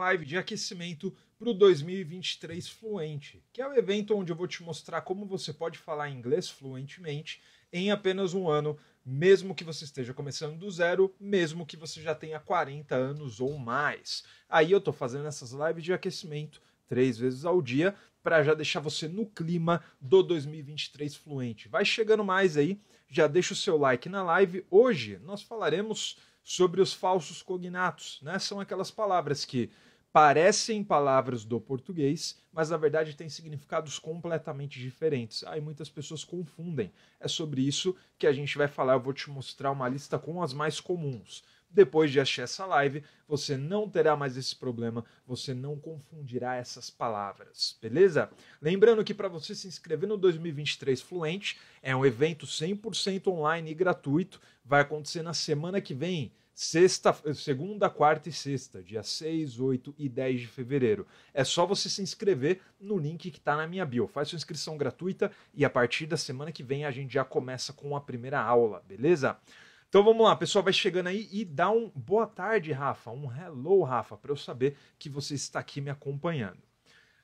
live de aquecimento para o 2023 Fluente, que é o evento onde eu vou te mostrar como você pode falar inglês fluentemente em apenas um ano, mesmo que você esteja começando do zero, mesmo que você já tenha 40 anos ou mais. Aí eu estou fazendo essas lives de aquecimento três vezes ao dia para já deixar você no clima do 2023 fluente. Vai chegando mais aí, já deixa o seu like na live. Hoje nós falaremos sobre os falsos cognatos, né? São aquelas palavras que parecem palavras do português, mas na verdade têm significados completamente diferentes. Aí muitas pessoas confundem. É sobre isso que a gente vai falar. Eu vou te mostrar uma lista com as mais comuns. Depois de assistir essa live, você não terá mais esse problema, você não confundirá essas palavras, beleza? Lembrando que para você se inscrever no 2023 Fluente, é um evento 100% online e gratuito, vai acontecer na semana que vem, Sexta, segunda, quarta e sexta, dia 6, 8 e 10 de fevereiro. É só você se inscrever no link que está na minha bio. Faz sua inscrição gratuita e a partir da semana que vem a gente já começa com a primeira aula, beleza? Então vamos lá, pessoal, vai chegando aí e dá um boa tarde, Rafa, um hello, Rafa, para eu saber que você está aqui me acompanhando.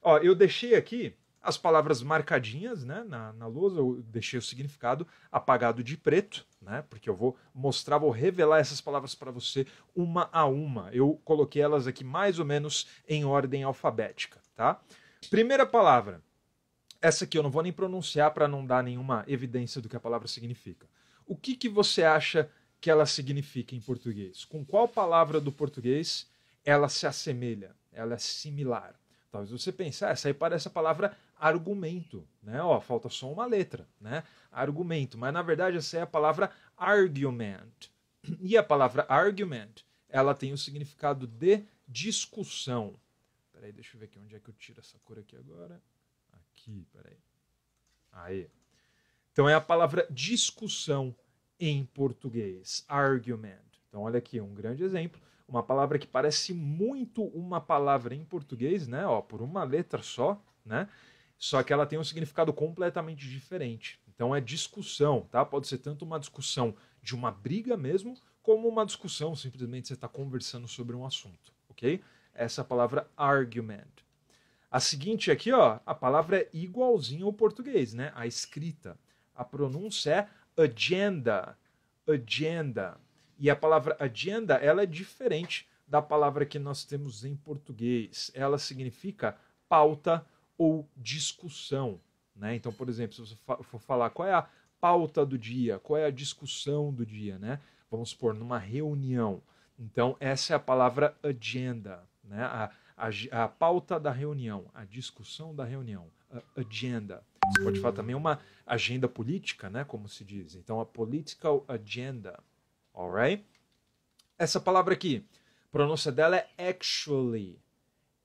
Ó, eu deixei aqui as palavras marcadinhas né, na, na lousa, eu deixei o significado apagado de preto, né, porque eu vou mostrar, vou revelar essas palavras para você uma a uma. Eu coloquei elas aqui mais ou menos em ordem alfabética. Tá? Primeira palavra, essa aqui eu não vou nem pronunciar para não dar nenhuma evidência do que a palavra significa. O que, que você acha que ela significa em português? Com qual palavra do português ela se assemelha? Ela é similar? Talvez você pense, ah, essa aí parece a palavra argumento, né? Ó, falta só uma letra, né? Argumento, mas na verdade essa é a palavra argument. E a palavra argument, ela tem o significado de discussão. Peraí, deixa eu ver aqui onde é que eu tiro essa cor aqui agora. Aqui, peraí. Aí. Então é a palavra discussão em português, argument. Então olha aqui, é um grande exemplo uma palavra que parece muito uma palavra em português, né? Ó, por uma letra só, né? só que ela tem um significado completamente diferente. Então é discussão, tá? Pode ser tanto uma discussão de uma briga mesmo, como uma discussão, simplesmente você está conversando sobre um assunto, ok? Essa é a palavra argument. A seguinte aqui, ó, a palavra é igualzinha ao português, né? A escrita. A pronúncia é agenda, agenda. E a palavra agenda, ela é diferente da palavra que nós temos em português. Ela significa pauta, ou discussão. Né? Então, por exemplo, se você for falar qual é a pauta do dia, qual é a discussão do dia, né? vamos supor, numa reunião. Então, essa é a palavra agenda, né? a, a, a pauta da reunião, a discussão da reunião, agenda. Você pode falar também uma agenda política, né? como se diz. Então, a political agenda. Alright? Essa palavra aqui, a pronúncia dela é actually.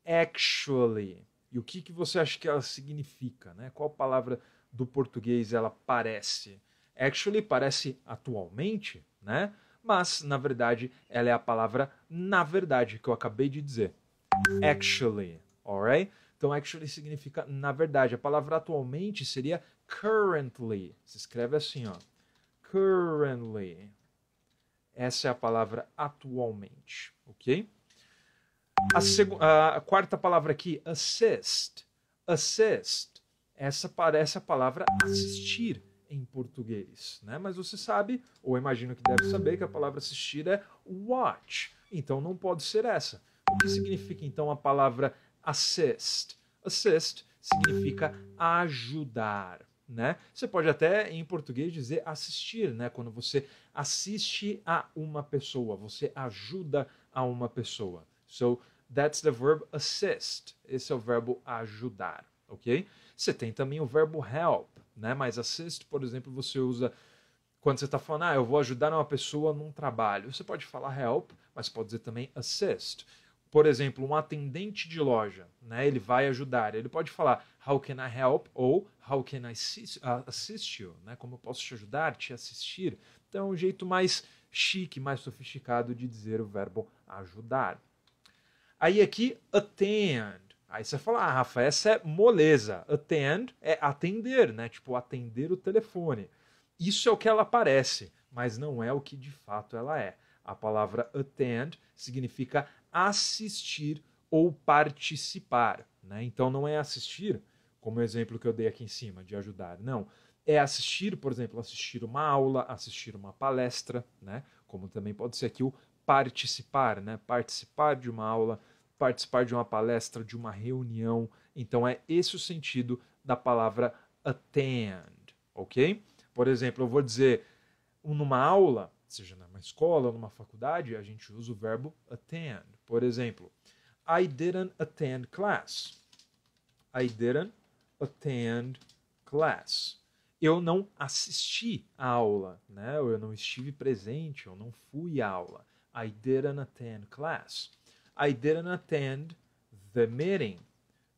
Actually. E o que, que você acha que ela significa? Né? Qual palavra do português ela parece? Actually parece atualmente, né? mas na verdade ela é a palavra na verdade que eu acabei de dizer. Actually, alright? Então actually significa na verdade. A palavra atualmente seria currently. Se escreve assim, ó. Currently. Essa é a palavra atualmente, ok? A, a quarta palavra aqui, assist. Assist. Essa parece a palavra assistir em português, né? Mas você sabe, ou imagino que deve saber, que a palavra assistir é watch. Então não pode ser essa. O que significa então a palavra assist? Assist significa ajudar, né? Você pode até em português dizer assistir, né? Quando você assiste a uma pessoa, você ajuda a uma pessoa. So That's the verb assist. Esse é o verbo ajudar, ok? Você tem também o verbo help, né? Mas assist, por exemplo, você usa quando você está falando, ah, eu vou ajudar uma pessoa num trabalho. Você pode falar help, mas pode dizer também assist. Por exemplo, um atendente de loja, né? Ele vai ajudar. Ele pode falar how can I help ou how can I ah, assist you, né? Como eu posso te ajudar, te assistir. Então, é um jeito mais chique, mais sofisticado de dizer o verbo ajudar. Aí aqui, attend. Aí você fala, ah, Rafa, essa é moleza. Attend é atender, né? Tipo, atender o telefone. Isso é o que ela parece, mas não é o que de fato ela é. A palavra attend significa assistir ou participar. Né? Então não é assistir, como o exemplo que eu dei aqui em cima, de ajudar. Não. É assistir, por exemplo, assistir uma aula, assistir uma palestra, né? como também pode ser aqui o participar, né? participar de uma aula, participar de uma palestra, de uma reunião. Então é esse o sentido da palavra attend, ok? Por exemplo, eu vou dizer numa aula, seja numa escola, numa faculdade, a gente usa o verbo attend. Por exemplo, I didn't attend class. I didn't attend class. Eu não assisti à aula, né? Eu não estive presente, eu não fui à aula. I didn't attend class. I didn't attend the meeting.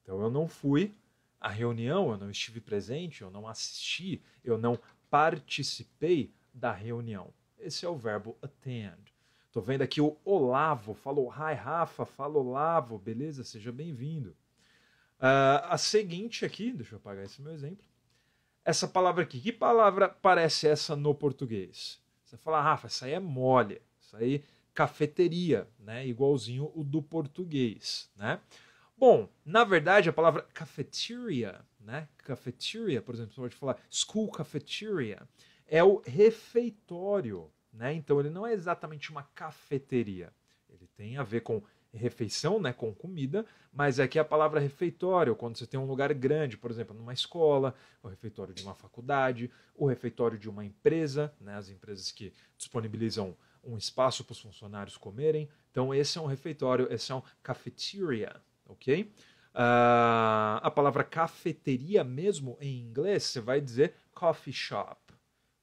Então eu não fui à reunião, eu não estive presente, eu não assisti, eu não participei da reunião. Esse é o verbo attend. Tô vendo aqui o Olavo, falou hi Rafa, fala Olavo, beleza? Seja bem-vindo. Uh, a seguinte aqui, deixa eu apagar esse meu exemplo. Essa palavra aqui, que palavra parece essa no português? Você fala, Rafa, essa aí é mole, isso aí cafeteria, né? Igualzinho o do português, né? Bom, na verdade a palavra cafeteria, né? Cafeteria, por exemplo, você pode falar school cafeteria, é o refeitório, né? Então ele não é exatamente uma cafeteria. Ele tem a ver com refeição, né, com comida, mas é que a palavra refeitório, quando você tem um lugar grande, por exemplo, numa escola, o refeitório de uma faculdade, o refeitório de uma empresa, né, as empresas que disponibilizam um espaço para os funcionários comerem. Então, esse é um refeitório, esse é um cafeteria, ok? Uh, a palavra cafeteria mesmo em inglês, você vai dizer coffee shop.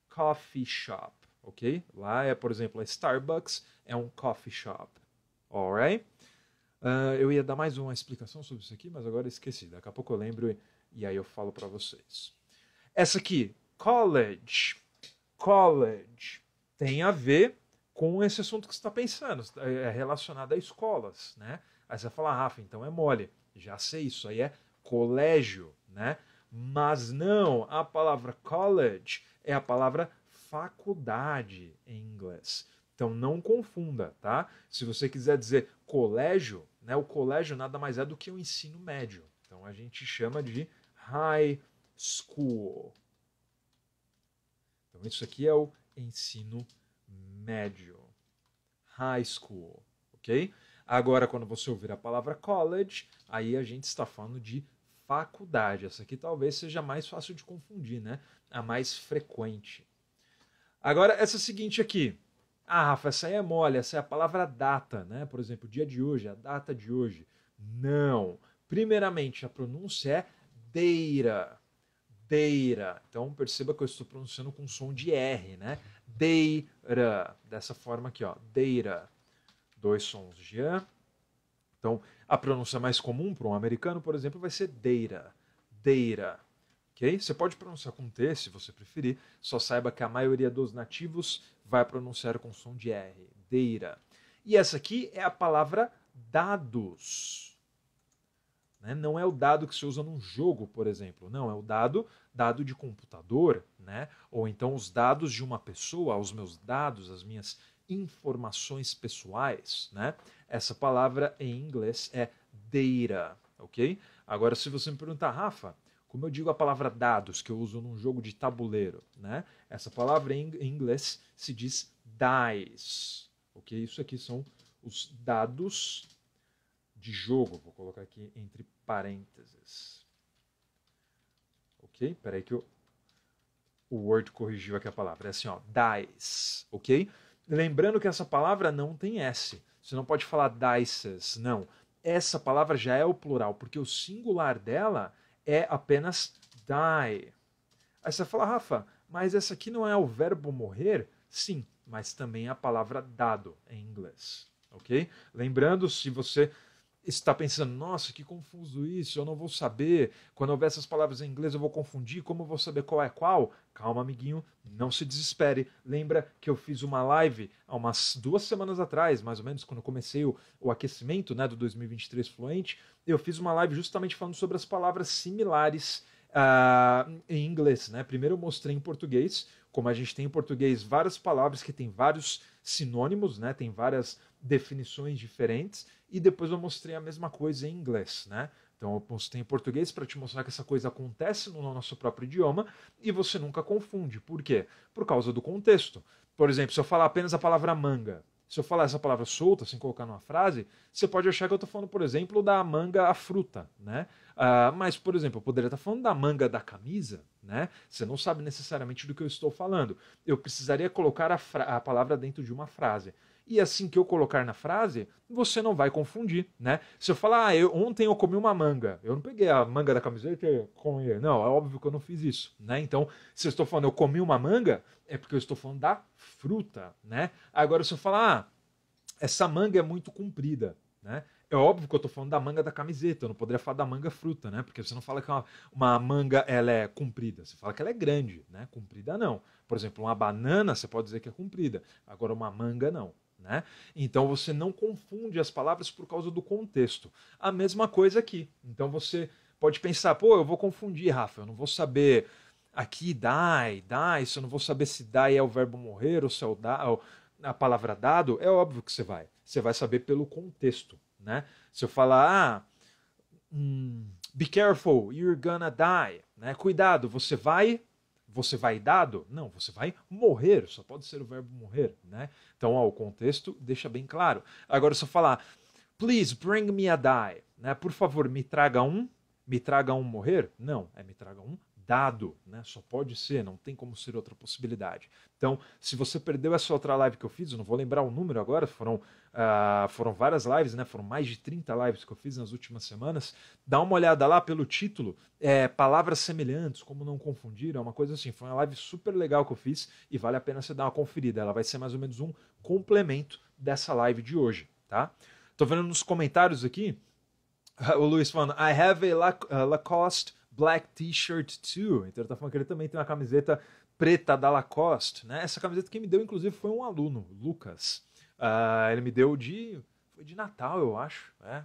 Coffee shop, ok? Lá é, por exemplo, a é Starbucks é um coffee shop, alright? Uh, ah, eu ia dar mais uma explicação sobre isso aqui, mas agora esqueci. Daqui a pouco eu lembro e, e aí eu falo para vocês. Essa aqui, college. College tem a ver com esse assunto que você está pensando, é, é relacionado a escolas, né? Aí você vai falar, ah, Rafa, então é mole. Já sei, isso aí é colégio, né? Mas não, a palavra college é a palavra faculdade em inglês. Então não confunda, tá? Se você quiser dizer colégio, né? O colégio nada mais é do que o ensino médio. Então a gente chama de high school. Então isso aqui é o ensino médio médio. High school, ok? Agora, quando você ouvir a palavra college, aí a gente está falando de faculdade. Essa aqui talvez seja mais fácil de confundir, né? A mais frequente. Agora, essa seguinte aqui. Ah, Rafa, essa aí é mole, essa é a palavra data, né? Por exemplo, dia de hoje, a data de hoje. Não. Primeiramente, a pronúncia é deira. Deira. Então, perceba que eu estou pronunciando com som de R, né? Deira. Dessa forma aqui, ó. Deira. Dois sons de A. Então, a pronúncia mais comum para um americano, por exemplo, vai ser deira. Deira. ok Você pode pronunciar com T se você preferir, só saiba que a maioria dos nativos vai pronunciar com som de R. Deira. E essa aqui é a palavra dados. Né? Não é o dado que se usa num jogo, por exemplo. Não, é o dado dado de computador, né? ou então os dados de uma pessoa, os meus dados, as minhas informações pessoais. Né? Essa palavra em inglês é data, ok? Agora, se você me perguntar, Rafa, como eu digo a palavra dados, que eu uso num jogo de tabuleiro, né? Essa palavra em inglês se diz dice, ok? Isso aqui são os dados de jogo. Vou colocar aqui entre parênteses. Ok? Espera aí que eu, o Word corrigiu aqui a palavra. É assim, ó, dice, ok? Lembrando que essa palavra não tem S. Você não pode falar dices, não. Essa palavra já é o plural, porque o singular dela é apenas die. Aí você fala, Rafa, mas essa aqui não é o verbo morrer? Sim, mas também é a palavra dado em inglês, ok? Lembrando, se você está pensando, nossa, que confuso isso, eu não vou saber. Quando houver essas palavras em inglês, eu vou confundir, como eu vou saber qual é qual? Calma, amiguinho, não se desespere. Lembra que eu fiz uma live há umas duas semanas atrás, mais ou menos, quando comecei o, o aquecimento né, do 2023 Fluente, eu fiz uma live justamente falando sobre as palavras similares uh, em inglês. Né? Primeiro eu mostrei em português, como a gente tem em português várias palavras que têm vários sinônimos, né? Tem várias definições diferentes e depois eu mostrei a mesma coisa em inglês, né? Então eu postei em português para te mostrar que essa coisa acontece no nosso próprio idioma e você nunca confunde. Por quê? Por causa do contexto. Por exemplo, se eu falar apenas a palavra manga, se eu falar essa palavra solta, sem colocar numa frase, você pode achar que eu estou falando, por exemplo, da manga à fruta, né? Uh, mas, por exemplo, eu poderia estar tá falando da manga da camisa, né? Você não sabe necessariamente do que eu estou falando. Eu precisaria colocar a, a palavra dentro de uma frase e assim que eu colocar na frase, você não vai confundir, né? Se eu falar, ah, eu, ontem eu comi uma manga, eu não peguei a manga da camiseta e comi. Não, é óbvio que eu não fiz isso, né? Então, se eu estou falando eu comi uma manga, é porque eu estou falando da fruta, né? Agora, se eu falar, ah, essa manga é muito comprida, né? É óbvio que eu estou falando da manga da camiseta, eu não poderia falar da manga fruta, né? Porque você não fala que uma, uma, manga ela é comprida, você fala que ela é grande, né? Comprida não. Por exemplo, uma banana você pode dizer que é comprida, agora uma manga não. Né? Então você não confunde as palavras por causa do contexto. A mesma coisa aqui. Então você pode pensar, pô, eu vou confundir, Rafa, eu não vou saber aqui die die se eu não vou saber se die é o verbo morrer ou se é o da, ou a palavra dado, é óbvio que você vai. Você vai saber pelo contexto. Né? Se eu falar, ah, hum, be careful, you're gonna die, né? cuidado, você vai você vai dado? Não, você vai morrer, só pode ser o verbo morrer, né? Então, ó, o contexto deixa bem claro. Agora, se eu falar, please bring me a die, né? Por favor, me traga um, me traga um morrer? Não, é me traga um dado, né? Só pode ser, não tem como ser outra possibilidade. Então, se você perdeu essa outra live que eu fiz, eu não vou lembrar o número agora, foram, uh, foram várias lives, né? Foram mais de 30 lives que eu fiz nas últimas semanas. Dá uma olhada lá pelo título, é, Palavras Semelhantes, como não confundir, é uma coisa assim. Foi uma live super legal que eu fiz e vale a pena você dar uma conferida. Ela vai ser mais ou menos um complemento dessa live de hoje, tá? Tô vendo nos comentários aqui, o Luiz falando, I have a eh, Lacoste Black T-Shirt too. Então ele tá falando que ele também tem uma camiseta preta da Lacoste, né? Essa camiseta que me deu, inclusive, foi um aluno, Lucas. Uh, ele me deu de. Foi de Natal, eu acho. Né?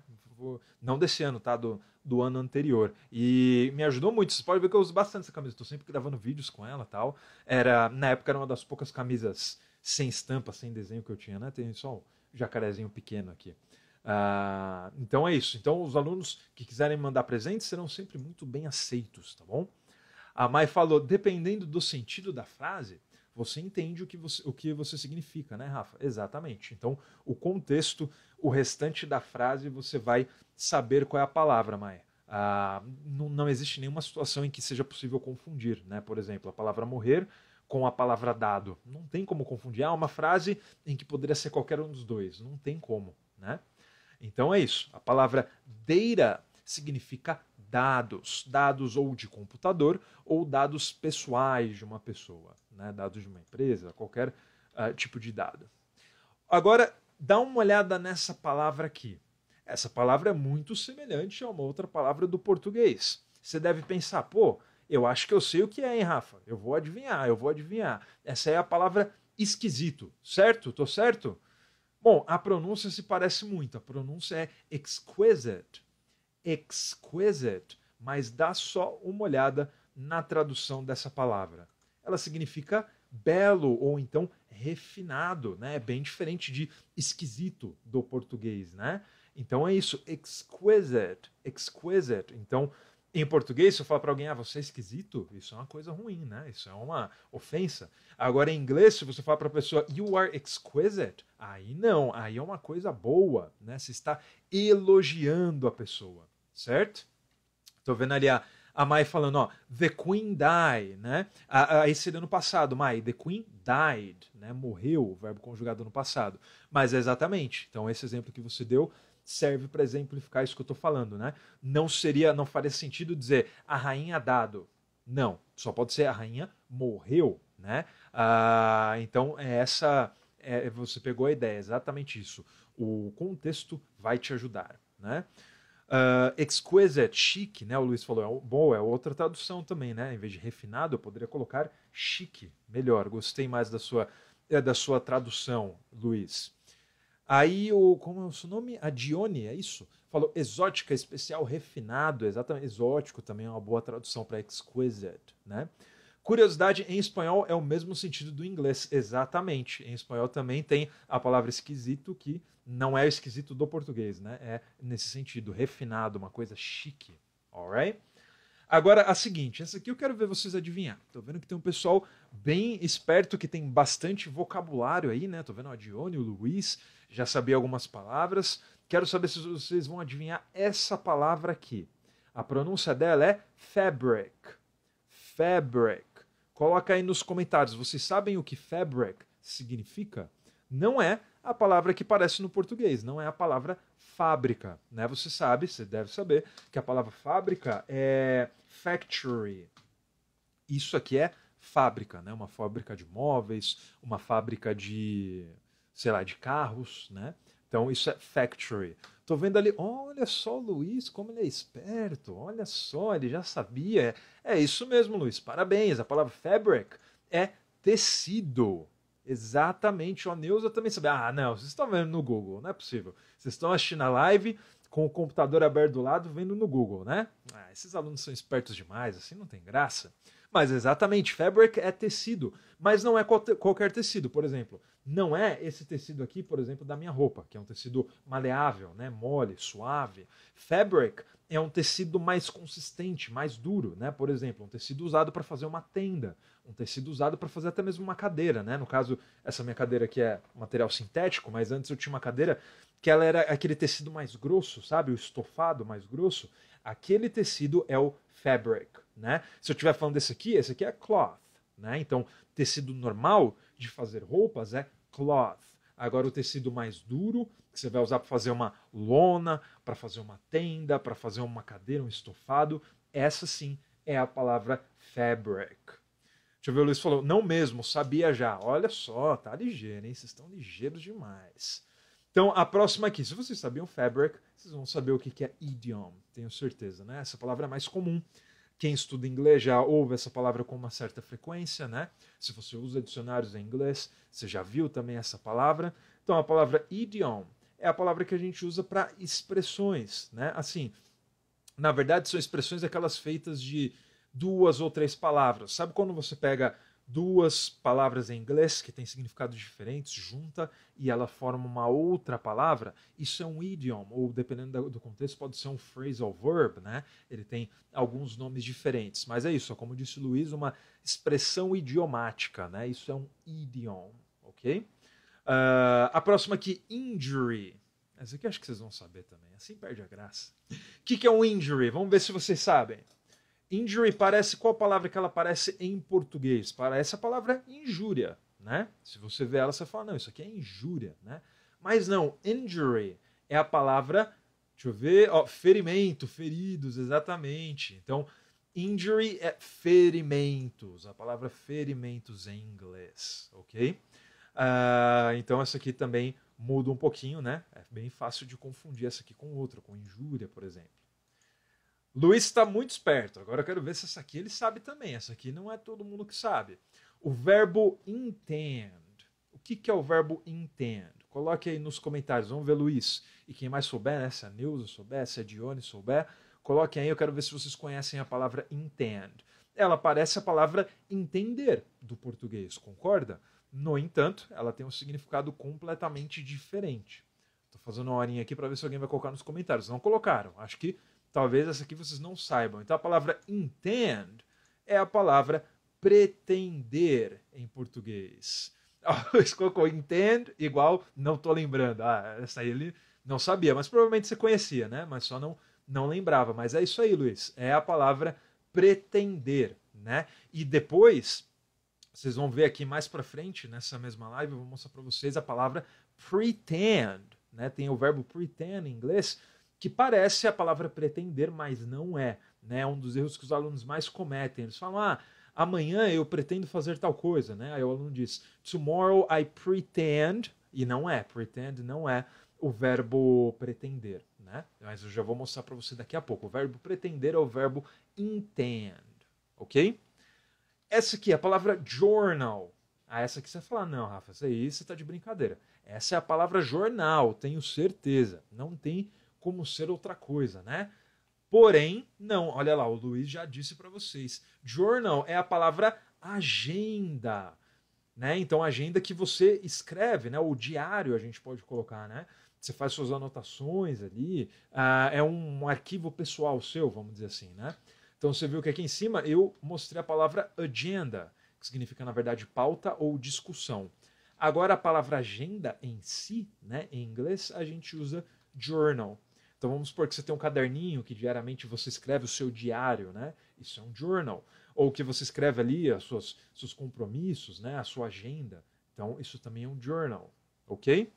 Não desse ano, tá? Do, do ano anterior. E me ajudou muito. Vocês podem ver que eu uso bastante essa camisa. Tô sempre gravando vídeos com ela tal. Era, na época era uma das poucas camisas sem estampa, sem desenho que eu tinha, né? Tem só um jacarezinho pequeno aqui. Ah, então é isso. Então os alunos que quiserem mandar presentes serão sempre muito bem aceitos, tá bom? A Mai falou, dependendo do sentido da frase, você entende o que você, o que você significa, né, Rafa? Exatamente. Então, o contexto, o restante da frase, você vai saber qual é a palavra, Mai. Ah, não, não, existe nenhuma situação em que seja possível confundir, né? Por exemplo, a palavra morrer com a palavra dado. Não tem como confundir. Ah, uma frase em que poderia ser qualquer um dos dois. Não tem como, né? Então é isso. A palavra data significa dados, dados ou de computador ou dados pessoais de uma pessoa, né? dados de uma empresa, qualquer uh, tipo de dado. Agora, dá uma olhada nessa palavra aqui. Essa palavra é muito semelhante a uma outra palavra do português. Você deve pensar, pô, eu acho que eu sei o que é, hein, Rafa? Eu vou adivinhar, eu vou adivinhar. Essa é a palavra esquisito, certo? Tô certo? Bom, a pronúncia se parece muito. A pronúncia é exquisite. Exquisite. Mas dá só uma olhada na tradução dessa palavra. Ela significa belo ou então refinado, né? É bem diferente de esquisito do português, né? Então é isso, exquisite, exquisite. Então em português, se eu falar para alguém, ah, você é esquisito, isso é uma coisa ruim, né? Isso é uma ofensa. Agora, em inglês, se você falar para a pessoa, you are exquisite, aí não, aí é uma coisa boa, né? Você está elogiando a pessoa, certo? Estou vendo ali a, a Mai falando, ó, the queen died, né? A, a, esse passado, Mai, the queen died, né? Morreu, verbo conjugado no passado. Mas é exatamente. Então, esse exemplo que você deu serve para exemplificar isso que eu estou falando, né? Não seria, não faria sentido dizer a rainha dado. Não, só pode ser a rainha morreu, né? Ah, então é essa, é, você pegou a ideia, é exatamente isso. O contexto vai te ajudar, né? Uh, exquisite, chique, né? O Luiz falou, é boa, é outra tradução também, né? Em vez de refinado, eu poderia colocar chique, melhor. Gostei mais da sua, é, da sua tradução, Luiz. Aí o. Como é o seu nome? A Dione, é isso? Falou exótica, especial, refinado, exatamente. Exótico também é uma boa tradução para exquisite, né? Curiosidade em espanhol é o mesmo sentido do inglês, exatamente. Em espanhol também tem a palavra esquisito, que não é esquisito do português, né? É nesse sentido, refinado, uma coisa chique, alright? Agora, a seguinte, essa aqui eu quero ver vocês adivinhar. Tô vendo que tem um pessoal bem esperto que tem bastante vocabulário aí, né? Tô vendo a Dione, o Luiz, já sabia algumas palavras. Quero saber se vocês vão adivinhar essa palavra aqui. A pronúncia dela é fabric. Fabric. Coloca aí nos comentários, vocês sabem o que fabric significa? Não é a palavra que parece no português, não é a palavra fábrica, né? Você sabe, você deve saber que a palavra fábrica é factory. Isso aqui é fábrica, né? Uma fábrica de móveis, uma fábrica de, sei lá, de carros, né? Então isso é factory. Tô vendo ali, olha só o Luiz, como ele é esperto, olha só, ele já sabia. É, é isso mesmo, Luiz, parabéns. A palavra fabric é tecido, Exatamente, a Neuza também sabe. Ah, não, vocês estão vendo no Google, não é possível. Vocês estão assistindo a live com o computador aberto do lado, vendo no Google, né? Ah, esses alunos são espertos demais, assim não tem graça. Mas exatamente, fabric é tecido, mas não é qualquer tecido, por exemplo. Não é esse tecido aqui, por exemplo, da minha roupa, que é um tecido maleável, né, mole, suave. Fabric é um tecido mais consistente, mais duro, né? Por exemplo, um tecido usado para fazer uma tenda, um tecido usado para fazer até mesmo uma cadeira, né? No caso, essa minha cadeira aqui é material sintético, mas antes eu tinha uma cadeira que ela era aquele tecido mais grosso, sabe? O estofado mais grosso. Aquele tecido é o fabric, né? Se eu estiver falando desse aqui, esse aqui é cloth, né? Então, tecido normal de fazer roupas é cloth. Agora o tecido mais duro, que você vai usar para fazer uma lona, para fazer uma tenda, para fazer uma cadeira, um estofado, essa sim é a palavra fabric. Deixa eu ver, o Luiz falou, não mesmo, sabia já. Olha só, tá ligeiro, hein? Vocês estão ligeiros demais. Então, a próxima aqui, se vocês sabiam fabric, vocês vão saber o que é idiom, tenho certeza, né? Essa palavra é mais comum quem estuda inglês já ouve essa palavra com uma certa frequência, né? Se você usa dicionários em inglês, você já viu também essa palavra. Então, a palavra idiom é a palavra que a gente usa para expressões, né? Assim, na verdade, são expressões aquelas feitas de duas ou três palavras. Sabe quando você pega duas palavras em inglês que têm significados diferentes, junta e ela forma uma outra palavra, isso é um idiom, ou dependendo do contexto, pode ser um phrasal verb, né? Ele tem alguns nomes diferentes, mas é isso, como disse o Luiz, uma expressão idiomática, né? Isso é um idiom, ok? Uh, a próxima aqui, injury. Essa aqui acho que vocês vão saber também, assim perde a graça. O que, que é um injury? Vamos ver se vocês sabem. Injury parece qual palavra que ela parece em português? Parece a palavra injúria, né? Se você vê ela, você fala, não, isso aqui é injúria, né? Mas não, injury é a palavra, deixa eu ver, ó, ferimento, feridos, exatamente. Então, injury é ferimentos, a palavra ferimentos em inglês, ok? Uh, então, essa aqui também muda um pouquinho, né? É bem fácil de confundir essa aqui com outra, com injúria, por exemplo. Luiz está muito esperto. Agora eu quero ver se essa aqui ele sabe também. Essa aqui não é todo mundo que sabe. O verbo intend. O que, que é o verbo intend? Coloque aí nos comentários. Vamos ver, Luiz. E quem mais souber, né? se a Neuza souber, se a Dione souber, coloque aí. Eu quero ver se vocês conhecem a palavra intend. Ela parece a palavra entender do português, concorda? No entanto, ela tem um significado completamente diferente. Estou fazendo uma horinha aqui para ver se alguém vai colocar nos comentários. Não colocaram. Acho que talvez essa aqui vocês não saibam. Então a palavra intend é a palavra pretender em português. Alves colocou intend igual não tô lembrando. Ah, essa aí ele não sabia, mas provavelmente você conhecia, né? Mas só não, não lembrava. Mas é isso aí, Luiz. É a palavra pretender, né? E depois vocês vão ver aqui mais para frente nessa mesma live, eu vou mostrar para vocês a palavra pretend, né? Tem o verbo pretend em inglês, que parece a palavra pretender, mas não é. Né? É um dos erros que os alunos mais cometem. Eles falam, ah, amanhã eu pretendo fazer tal coisa, né? Aí o aluno diz, tomorrow I pretend, e não é, pretend não é o verbo pretender, né? Mas eu já vou mostrar para você daqui a pouco. O verbo pretender é o verbo intend, ok? Essa aqui, a palavra journal. Ah, essa aqui você fala, não, Rafa, isso aí você está de brincadeira. Essa é a palavra jornal, tenho certeza. Não tem como ser outra coisa, né? Porém, não, olha lá, o Luiz já disse para vocês. Journal é a palavra agenda, né? Então, agenda que você escreve, né? O diário a gente pode colocar, né? Você faz suas anotações ali, uh, é um arquivo pessoal seu, vamos dizer assim, né? Então, você viu que aqui em cima eu mostrei a palavra agenda, que significa, na verdade, pauta ou discussão. Agora, a palavra agenda em si, né? Em inglês, a gente usa journal. Então vamos supor que você tem um caderninho que diariamente você escreve o seu diário, né? Isso é um journal. Ou que você escreve ali os seus, seus compromissos, né? A sua agenda. Então isso também é um journal, ok?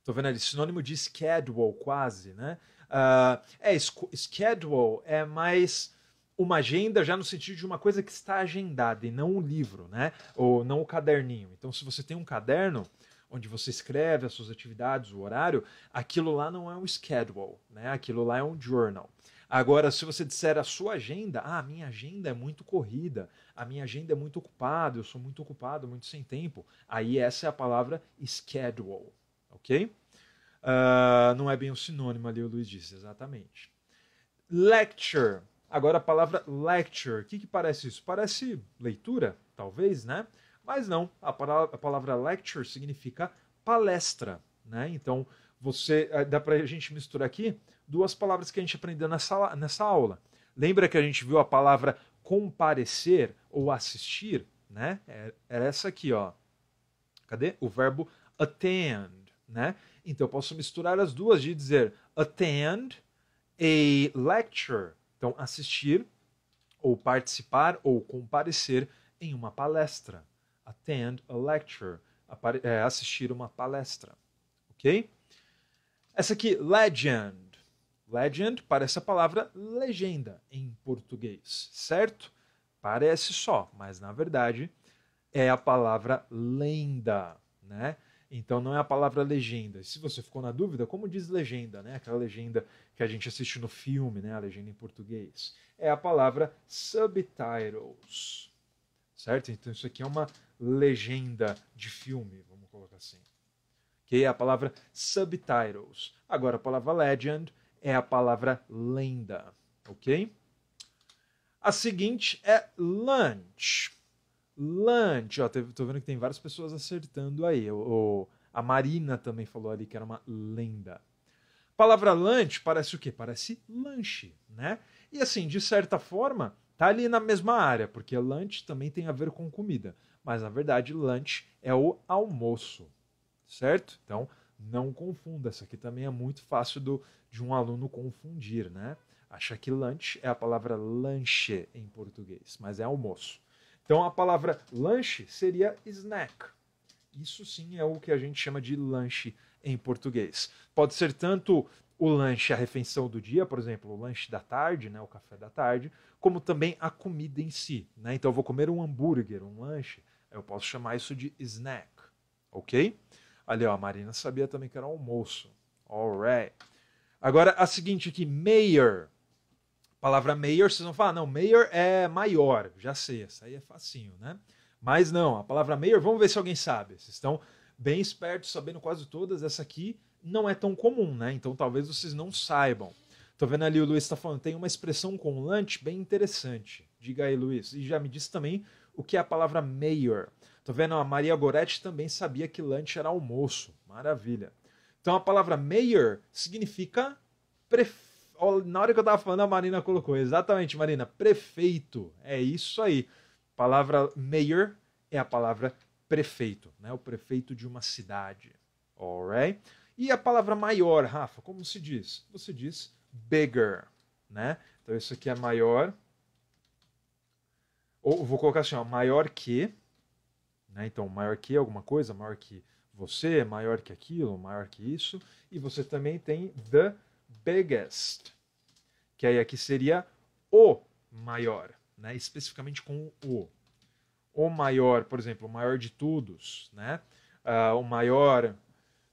Estou vendo ali, sinônimo de schedule quase, né? Uh, é, schedule é mais uma agenda já no sentido de uma coisa que está agendada e não um livro, né? Ou não o um caderninho. Então se você tem um caderno onde você escreve as suas atividades, o horário, aquilo lá não é um schedule, né? aquilo lá é um journal. Agora, se você disser a sua agenda, ah, a minha agenda é muito corrida, a minha agenda é muito ocupada, eu sou muito ocupado, muito sem tempo, aí essa é a palavra schedule, ok? Uh, não é bem um sinônimo ali, o Luiz disse, exatamente. Lecture. Agora a palavra lecture. O que, que parece isso? Parece leitura, talvez, né? Mas não, a palavra, a palavra lecture significa palestra, né? Então, você eh, dá para a gente misturar aqui duas palavras que a gente aprendeu nessa, nessa aula. Lembra que a gente viu a palavra comparecer ou assistir, né? Era é, é essa aqui, ó. Cadê? O verbo attend, né? Então eu posso misturar as duas de dizer attend a lecture, então assistir ou participar ou comparecer em uma palestra attend a lecture, é, assistir uma palestra, ok? Essa aqui, legend. Legend parece a palavra legenda em português, certo? Parece só, mas na verdade é a palavra lenda, né? Então não é a palavra legenda. Se você ficou na dúvida, como diz legenda, né? Aquela legenda que a gente assiste no filme, né? A legenda em português. É a palavra subtitles. Certo? Então isso aqui é uma legenda de filme, vamos colocar assim. Que é a palavra subtitles. Agora, a palavra legend é a palavra lenda, ok? A seguinte é lunch. Lunch, ó, tô vendo que tem várias pessoas acertando aí. O, a Marina também falou ali que era uma lenda. A palavra lunch parece o quê? Parece lanche, né? E assim, de certa forma, tá ali na mesma área, porque lunch também tem a ver com comida mas na verdade lunch é o almoço, certo? Então não confunda, isso aqui também é muito fácil do, de um aluno confundir, né? Acha que lunch é a palavra lanche em português, mas é almoço. Então a palavra lanche seria snack. Isso sim é o que a gente chama de lanche em português. Pode ser tanto o lanche, a refeição do dia, por exemplo, o lanche da tarde, né, o café da tarde, como também a comida em si. Né? Então, eu vou comer um hambúrguer, um lanche, eu posso chamar isso de snack, ok? Ali, ó, a Marina sabia também que era almoço. All right. Agora, a seguinte aqui, mayor. A palavra mayor, vocês vão falar, não, mayor é maior, já sei, essa aí é facinho, né? Mas não, a palavra mayor, vamos ver se alguém sabe. Vocês estão bem espertos, sabendo quase todas. Essa aqui não é tão comum, né? Então talvez vocês não saibam. Tô vendo ali o Luiz está falando, tem uma expressão com lunch bem interessante. Diga aí, Luiz. E já me disse também o que é a palavra mayor. Tô tá vendo, a Maria Goretti também sabia que lunch era almoço. Maravilha. Então a palavra mayor significa prefeito. Na hora que eu tava falando, a Marina colocou. Exatamente, Marina. Prefeito. É isso aí. A palavra mayor é a palavra prefeito, né? O prefeito de uma cidade. Alright? E a palavra maior, Rafa, como se diz? Você diz bigger, né? Então isso aqui é maior, ou vou colocar assim, ó, maior que, né? Então, maior que alguma coisa, maior que você, maior que aquilo, maior que isso, e você também tem the biggest, que aí aqui seria o maior, né? Especificamente com o. O maior, por exemplo, o maior de todos, né? Uh, o maior,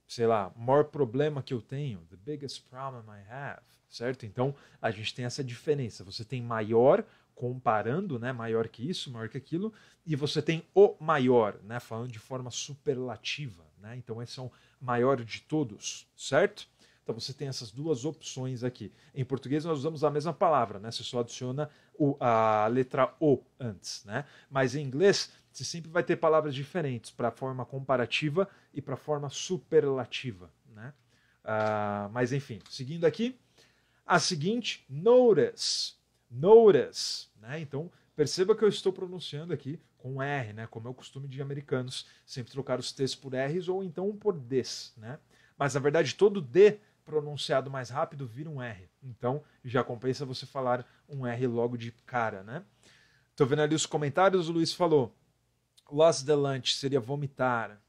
sei lá, o maior problema que eu tenho, the biggest problem I have, certo? Então, a gente tem essa diferença. Você tem maior comparando, né, maior que isso, maior que aquilo, e você tem o maior, né, falando de forma superlativa, né? Então esse é o maior de todos, certo? Então você tem essas duas opções aqui. Em português nós usamos a mesma palavra, né? Você só adiciona o, a letra O antes, né? Mas em inglês você sempre vai ter palavras diferentes para a forma comparativa e para a forma superlativa, né? Uh, mas enfim, seguindo aqui, a seguinte, notice notice. Né? Então, perceba que eu estou pronunciando aqui com R, né? como é o costume de americanos, sempre trocar os T's por R's ou então por D's. Né? Mas, na verdade, todo D pronunciado mais rápido vira um R. Então, já compensa você falar um R logo de cara. Né? Estou vendo ali os comentários, o Luiz falou, loss the lunch seria vomitar.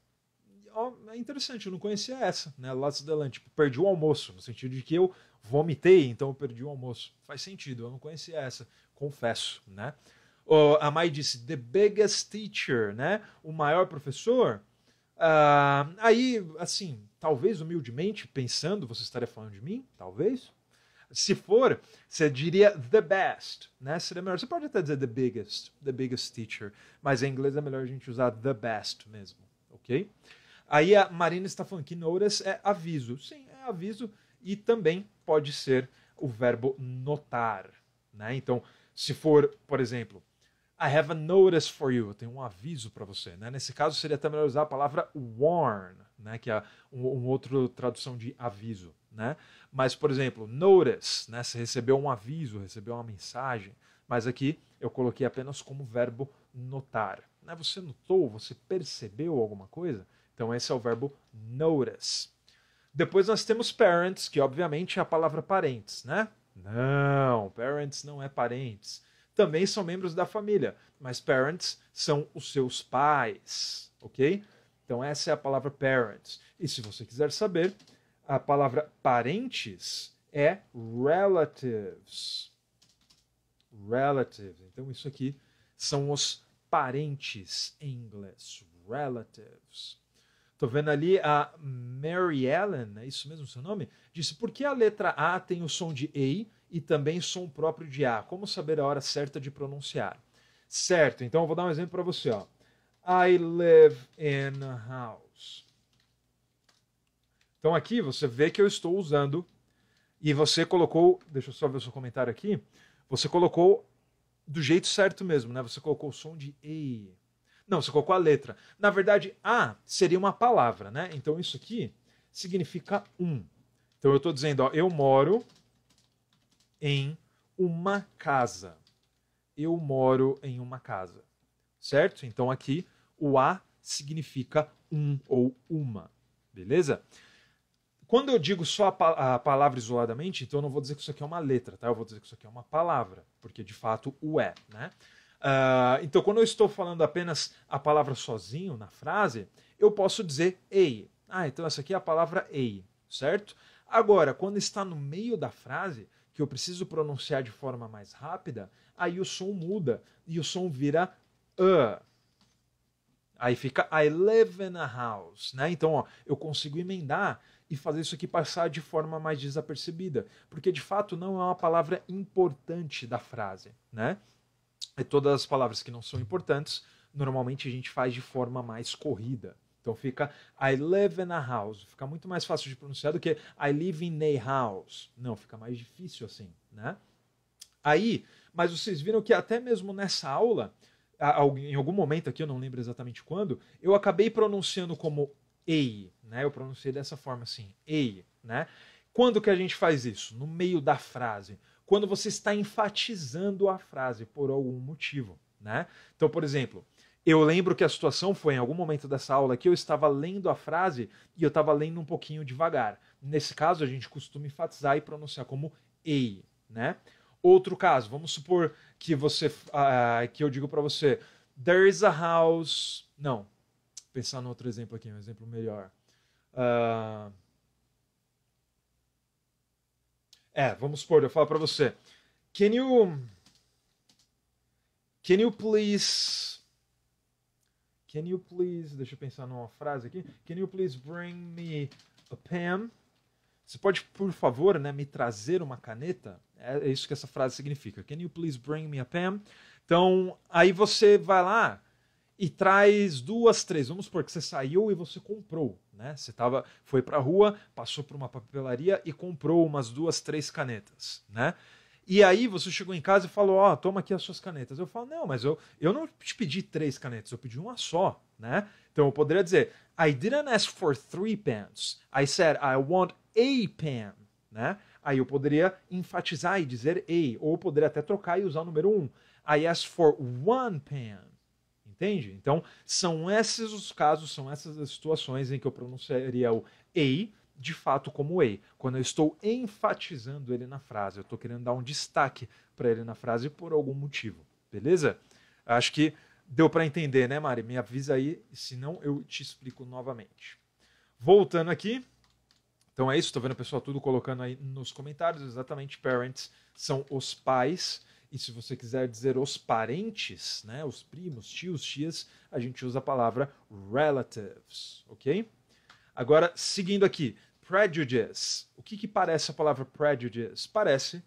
É interessante, eu não conhecia essa, né? de Delan, tipo, perdi o almoço, no sentido de que eu vomitei, então eu perdi o almoço. Faz sentido, eu não conhecia essa, confesso, né? Oh, a Mai disse, the biggest teacher, né? O maior professor. Ah, aí, assim, talvez humildemente, pensando, você estaria falando de mim? Talvez. Se for, você diria the best, né? Seria melhor. Você pode até dizer the biggest, the biggest teacher, mas em inglês é melhor a gente usar the best mesmo, ok? Aí a Marina notice é aviso. Sim, é aviso e também pode ser o verbo notar. Né? Então, se for, por exemplo, I have a notice for you, eu tenho um aviso para você. Né? Nesse caso, seria também usar a palavra warn, né? que é uma um outra tradução de aviso. Né? Mas, por exemplo, notice, né? você recebeu um aviso, recebeu uma mensagem, mas aqui eu coloquei apenas como verbo notar. Né? Você notou, você percebeu alguma coisa? Então esse é o verbo notice. Depois nós temos parents, que obviamente é a palavra parentes, né? Não, parents não é parentes. Também são membros da família, mas parents são os seus pais, ok? Então essa é a palavra parents. E se você quiser saber, a palavra parentes é relatives. Relatives. Então isso aqui são os parentes em inglês. Relatives. Estou vendo ali a Mary Ellen, é isso mesmo o seu nome? Disse: por que a letra A tem o som de EI e também som próprio de A? Como saber a hora certa de pronunciar? Certo, então eu vou dar um exemplo para você. Ó. I live in a house. Então aqui você vê que eu estou usando e você colocou, deixa eu só ver o seu comentário aqui, você colocou do jeito certo mesmo, né? Você colocou o som de EI. Não, você colocou a letra. Na verdade, A seria uma palavra, né? Então isso aqui significa um. Então eu estou dizendo, ó, eu moro em uma casa. Eu moro em uma casa. Certo? Então aqui o A significa um ou uma. Beleza? Quando eu digo só a, a palavra isoladamente, então eu não vou dizer que isso aqui é uma letra, tá? Eu vou dizer que isso aqui é uma palavra, porque de fato o é, né? Uh, então, quando eu estou falando apenas a palavra sozinho na frase, eu posso dizer ei. Ah, então essa aqui é a palavra ei, certo? Agora, quando está no meio da frase, que eu preciso pronunciar de forma mais rápida, aí o som muda e o som vira a. Uh. Aí fica I live in a house, né? Então, ó, eu consigo emendar e fazer isso aqui passar de forma mais desapercebida, porque de fato não é uma palavra importante da frase, né? é todas as palavras que não são importantes, normalmente a gente faz de forma mais corrida. Então fica I live in a house. Fica muito mais fácil de pronunciar do que I live in a house. Não, fica mais difícil assim, né? Aí, mas vocês viram que até mesmo nessa aula, em algum momento aqui, eu não lembro exatamente quando, eu acabei pronunciando como ei, né? Eu pronunciei dessa forma assim, ei, né? Quando que a gente faz isso? No meio da frase quando você está enfatizando a frase por algum motivo, né? Então, por exemplo, eu lembro que a situação foi em algum momento dessa aula que eu estava lendo a frase e eu estava lendo um pouquinho devagar. Nesse caso, a gente costuma enfatizar e pronunciar como ei, né? Outro caso, vamos supor que você uh, que eu digo para você, there is a house, não. Pensar no outro exemplo aqui, um exemplo melhor. Uh, É, vamos supor, eu falo para você. Can you. Can you please. Can you please. Deixa eu pensar numa frase aqui. Can you please bring me a pen? Você pode, por favor, né, me trazer uma caneta? É, é isso que essa frase significa. Can you please bring me a pen? Então, aí você vai lá e traz duas, três. Vamos supor que você saiu e você comprou. Né? Você tava, foi para a rua, passou por uma papelaria e comprou umas duas, três canetas. Né? E aí você chegou em casa e falou: Ó, oh, toma aqui as suas canetas. Eu falo: Não, mas eu, eu não te pedi três canetas, eu pedi uma só. Né? Então eu poderia dizer: I didn't ask for three pens. I said I want a pen. Né? Aí eu poderia enfatizar e dizer a, ou poderia até trocar e usar o número um. I asked for one pen. Entende? Então, são esses os casos, são essas as situações em que eu pronunciaria o ei de fato como ei. Quando eu estou enfatizando ele na frase, eu estou querendo dar um destaque para ele na frase por algum motivo. Beleza? Acho que deu para entender, né, Mari? Me avisa aí, senão eu te explico novamente. Voltando aqui. Então é isso, estou vendo o pessoal tudo colocando aí nos comentários, exatamente parents são os pais e se você quiser dizer os parentes, né, os primos, tios, tias, a gente usa a palavra relatives, ok? Agora, seguindo aqui, prejudice. O que, que parece a palavra prejudice? Parece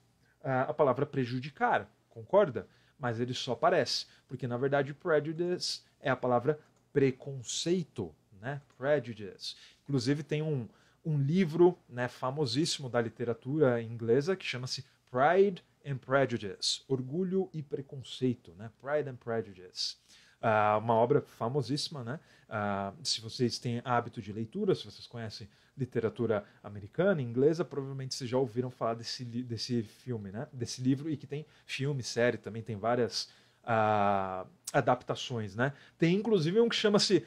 uh, a palavra prejudicar, concorda? Mas ele só parece, porque na verdade prejudice é a palavra preconceito, né? Prejudice. Inclusive tem um, um livro né, famosíssimo da literatura inglesa que chama-se Pride and Prejudice, Orgulho e Preconceito, né? Pride and Prejudice. Uh, uma obra famosíssima, né? Uh, se vocês têm hábito de leitura, se vocês conhecem literatura americana, inglesa, provavelmente vocês já ouviram falar desse, desse filme, né? Desse livro e que tem filme, série, também tem várias uh, adaptações, né? Tem inclusive um que chama-se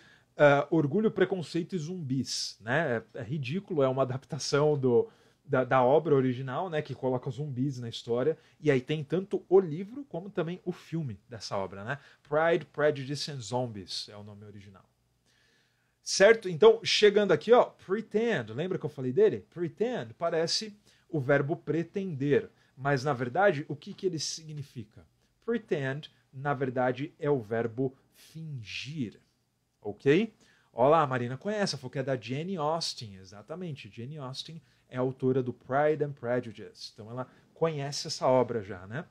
Orgulho, Preconceito e Zumbis, né? É, é ridículo, é uma adaptação do da, da, obra original, né, que coloca zumbis na história, e aí tem tanto o livro como também o filme dessa obra, né? Pride, Prejudice and Zombies é o nome original. Certo? Então, chegando aqui, ó, pretend, lembra que eu falei dele? Pretend parece o verbo pretender, mas na verdade, o que que ele significa? Pretend, na verdade, é o verbo fingir. OK? Olá, Marina conhece, foi que é da Jane Austen, exatamente, Jane Austen é autora do Pride and Prejudice. Então ela conhece essa obra já, né?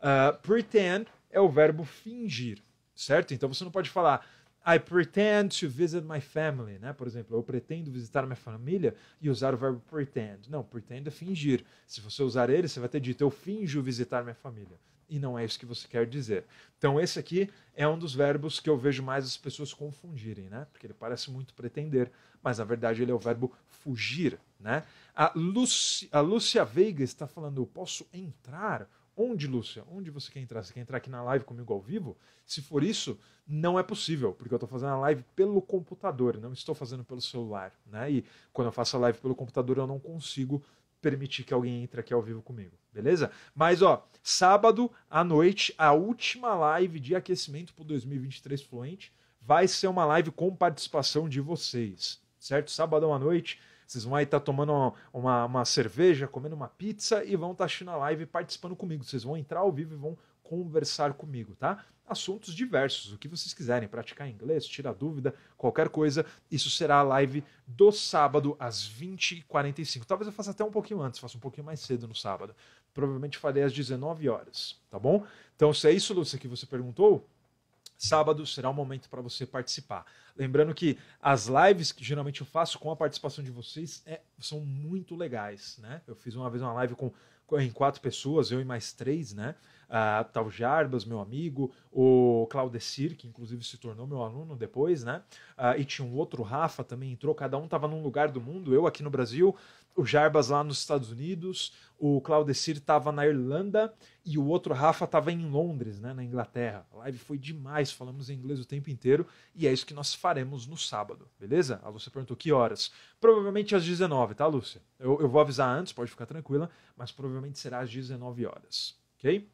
Uh, pretend é o verbo fingir, certo? Então você não pode falar I pretend to visit my family, né? Por exemplo, eu pretendo visitar minha família e usar o verbo pretend. Não, pretend é fingir. Se você usar ele, você vai ter dito eu finjo visitar minha família e não é isso que você quer dizer. Então, esse aqui é um dos verbos que eu vejo mais as pessoas confundirem, né? Porque ele parece muito pretender, mas na verdade ele é o verbo fugir, né? A, Luci, a Lúcia Veiga está falando, eu posso entrar? Onde, Lúcia? Onde você quer entrar? Você quer entrar aqui na live comigo ao vivo? Se for isso, não é possível, porque eu estou fazendo a live pelo computador, não estou fazendo pelo celular, né? E quando eu faço a live pelo computador, eu não consigo permitir que alguém entre aqui ao vivo comigo, beleza? Mas ó, sábado à noite, a última live de aquecimento para 2023 fluente vai ser uma live com participação de vocês, certo? Sábado à noite, vocês vão aí estar tá tomando uma, uma, uma, cerveja, comendo uma pizza e vão estar tá assistindo a live participando comigo. Vocês vão entrar ao vivo e vão conversar comigo, tá? Assuntos diversos, o que vocês quiserem, praticar inglês, tirar dúvida, qualquer coisa. Isso será a live do sábado às 20h45. Talvez eu faça até um pouquinho antes, faça um pouquinho mais cedo no sábado. Provavelmente farei às 19 horas, tá bom? Então, se é isso, Lúcia, que você perguntou, sábado será o momento para você participar. Lembrando que as lives que geralmente eu faço com a participação de vocês é, são muito legais, né? Eu fiz uma vez uma live com em quatro pessoas, eu e mais três, né? Ah, tal tá Jarbas, meu amigo, o Claudecir, que inclusive se tornou meu aluno depois, né? Ah, e tinha um outro Rafa também entrou, cada um estava num lugar do mundo, eu aqui no Brasil, o Jarbas lá nos Estados Unidos, o Claudecir estava na Irlanda e o outro Rafa estava em Londres, né, na Inglaterra. A live foi demais, falamos em inglês o tempo inteiro e é isso que nós faremos no sábado, beleza? A Lúcia perguntou que horas. Provavelmente às 19, tá, Lúcia? Eu, eu vou avisar antes, pode ficar tranquila, mas provavelmente será às 19 horas, ok?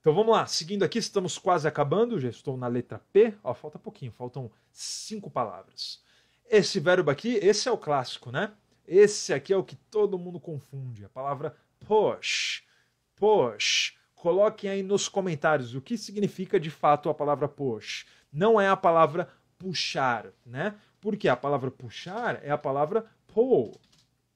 Então vamos lá, seguindo aqui, estamos quase acabando, já estou na letra P, ó, falta pouquinho, faltam cinco palavras. Esse verbo aqui, esse é o clássico, né? Esse aqui é o que todo mundo confunde, a palavra push. Push. Coloquem aí nos comentários o que significa de fato a palavra push. Não é a palavra puxar, né? Porque a palavra puxar é a palavra pull.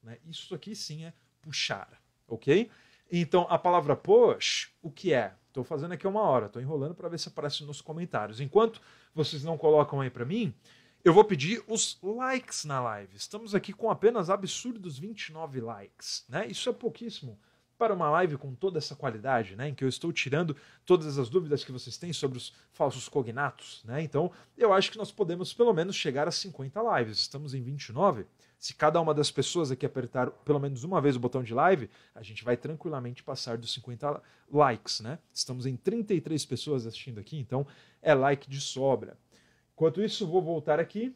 Né? Isso aqui sim é puxar, ok? Então, a palavra push, o que é? Estou fazendo aqui uma hora, estou enrolando para ver se aparece nos comentários. Enquanto vocês não colocam aí para mim, eu vou pedir os likes na live. Estamos aqui com apenas absurdos 29 likes, né? Isso é pouquíssimo para uma live com toda essa qualidade, né, em que eu estou tirando todas as dúvidas que vocês têm sobre os falsos cognatos, né? Então, eu acho que nós podemos pelo menos chegar a 50 lives. Estamos em 29. Se cada uma das pessoas aqui apertar pelo menos uma vez o botão de live, a gente vai tranquilamente passar dos 50 likes, né? Estamos em 33 pessoas assistindo aqui, então é like de sobra. Enquanto isso, vou voltar aqui.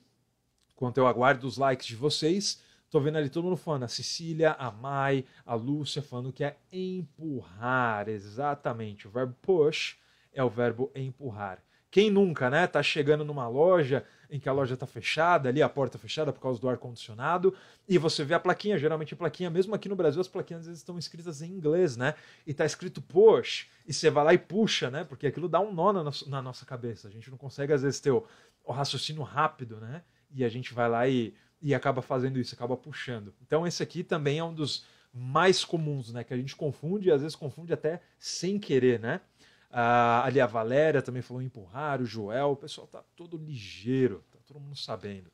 Enquanto eu aguardo os likes de vocês, tô vendo ali todo mundo falando. A Cecília, a Mai, a Lúcia falando que é empurrar. Exatamente. O verbo push é o verbo empurrar. Quem nunca, né? Tá chegando numa loja em que a loja tá fechada, ali a porta fechada por causa do ar condicionado, e você vê a plaquinha, geralmente a plaquinha, mesmo aqui no Brasil, as plaquinhas às vezes estão escritas em inglês, né? E tá escrito push, e você vai lá e puxa, né? Porque aquilo dá um nó na, no na nossa cabeça. A gente não consegue às vezes ter o o raciocínio rápido, né? E a gente vai lá e, e acaba fazendo isso, acaba puxando. Então esse aqui também é um dos mais comuns, né? Que a gente confunde e às vezes confunde até sem querer, né? Ah, ali a Valéria também falou empurrar, o Joel, o pessoal tá todo ligeiro, tá todo mundo sabendo.